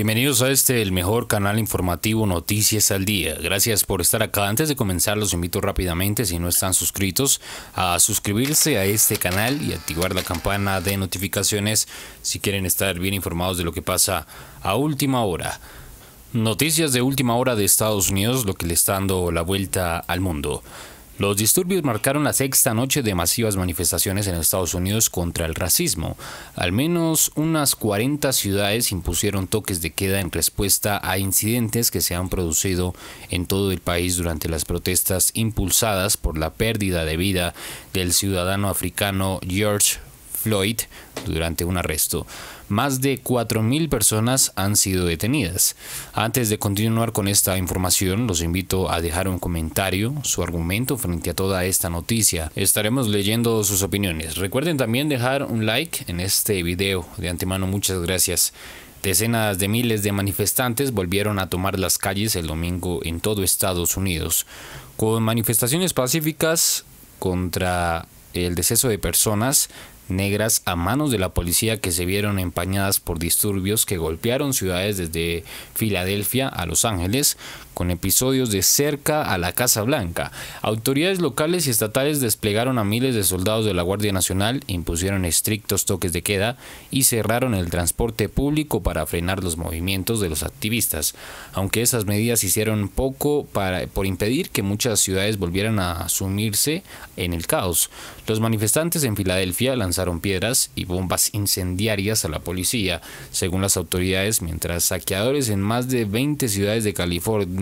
Bienvenidos a este, el mejor canal informativo Noticias al Día. Gracias por estar acá. Antes de comenzar, los invito rápidamente, si no están suscritos, a suscribirse a este canal y activar la campana de notificaciones si quieren estar bien informados de lo que pasa a última hora. Noticias de última hora de Estados Unidos, lo que le está dando la vuelta al mundo. Los disturbios marcaron la sexta noche de masivas manifestaciones en Estados Unidos contra el racismo. Al menos unas 40 ciudades impusieron toques de queda en respuesta a incidentes que se han producido en todo el país durante las protestas impulsadas por la pérdida de vida del ciudadano africano George Floyd durante un arresto, más de 4.000 personas han sido detenidas. Antes de continuar con esta información, los invito a dejar un comentario, su argumento frente a toda esta noticia. Estaremos leyendo sus opiniones. Recuerden también dejar un like en este video. De antemano, muchas gracias. Decenas de miles de manifestantes volvieron a tomar las calles el domingo en todo Estados Unidos, con manifestaciones pacíficas contra el deceso de personas negras a manos de la policía que se vieron empañadas por disturbios que golpearon ciudades desde Filadelfia a Los Ángeles, con episodios de cerca a la Casa Blanca. Autoridades locales y estatales desplegaron a miles de soldados de la Guardia Nacional, impusieron estrictos toques de queda y cerraron el transporte público para frenar los movimientos de los activistas, aunque esas medidas hicieron poco para, por impedir que muchas ciudades volvieran a sumirse en el caos. Los manifestantes en Filadelfia lanzaron piedras y bombas incendiarias a la policía, según las autoridades, mientras saqueadores en más de 20 ciudades de California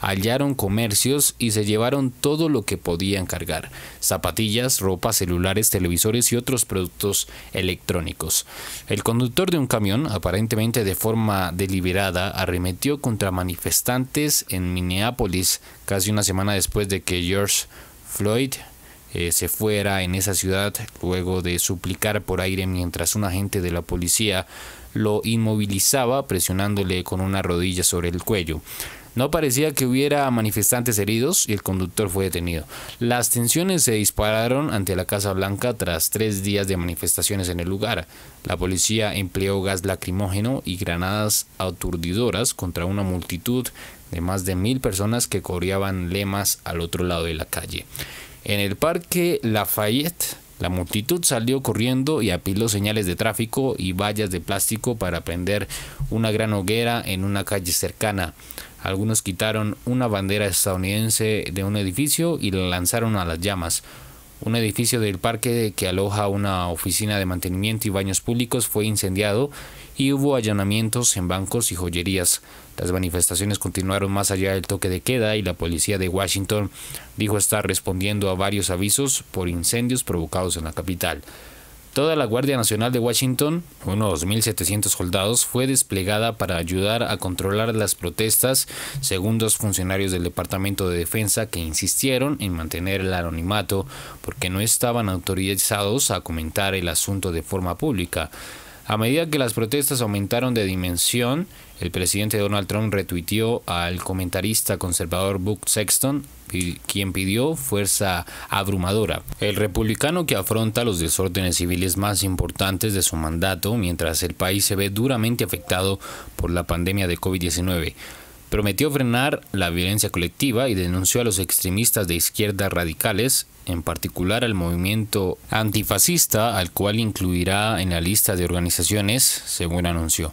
hallaron comercios y se llevaron todo lo que podían cargar, zapatillas, ropa, celulares, televisores y otros productos electrónicos. El conductor de un camión, aparentemente de forma deliberada, arremetió contra manifestantes en Minneapolis casi una semana después de que George Floyd eh, se fuera en esa ciudad luego de suplicar por aire mientras un agente de la policía lo inmovilizaba presionándole con una rodilla sobre el cuello. No parecía que hubiera manifestantes heridos y el conductor fue detenido. Las tensiones se dispararon ante la Casa Blanca tras tres días de manifestaciones en el lugar. La policía empleó gas lacrimógeno y granadas aturdidoras contra una multitud de más de mil personas que coreaban lemas al otro lado de la calle. En el parque Lafayette, la multitud salió corriendo y apiló señales de tráfico y vallas de plástico para prender una gran hoguera en una calle cercana. Algunos quitaron una bandera estadounidense de un edificio y la lanzaron a las llamas. Un edificio del parque que aloja una oficina de mantenimiento y baños públicos fue incendiado y hubo allanamientos en bancos y joyerías. Las manifestaciones continuaron más allá del toque de queda y la policía de Washington dijo estar respondiendo a varios avisos por incendios provocados en la capital. Toda la Guardia Nacional de Washington, unos 1.700 soldados, fue desplegada para ayudar a controlar las protestas, según dos funcionarios del Departamento de Defensa que insistieron en mantener el anonimato porque no estaban autorizados a comentar el asunto de forma pública. A medida que las protestas aumentaron de dimensión, el presidente Donald Trump retuiteó al comentarista conservador Buck Sexton, quien pidió fuerza abrumadora. El republicano que afronta los desórdenes civiles más importantes de su mandato, mientras el país se ve duramente afectado por la pandemia de COVID-19. Prometió frenar la violencia colectiva y denunció a los extremistas de izquierda radicales, en particular al movimiento antifascista, al cual incluirá en la lista de organizaciones, según anunció.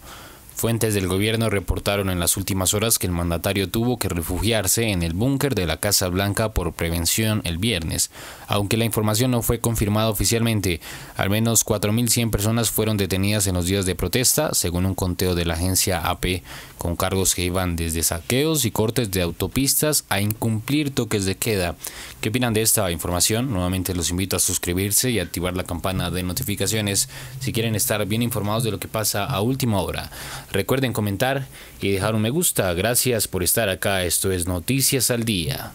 Fuentes del gobierno reportaron en las últimas horas que el mandatario tuvo que refugiarse en el búnker de la Casa Blanca por prevención el viernes. Aunque la información no fue confirmada oficialmente, al menos 4.100 personas fueron detenidas en los días de protesta, según un conteo de la agencia AP, con cargos que iban desde saqueos y cortes de autopistas a incumplir toques de queda. ¿Qué opinan de esta información? Nuevamente los invito a suscribirse y activar la campana de notificaciones si quieren estar bien informados de lo que pasa a última hora. Recuerden comentar y dejar un me gusta. Gracias por estar acá. Esto es Noticias al Día.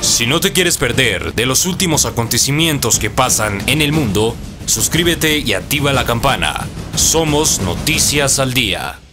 Si no te quieres perder de los últimos acontecimientos que pasan en el mundo, suscríbete y activa la campana. Somos Noticias al Día.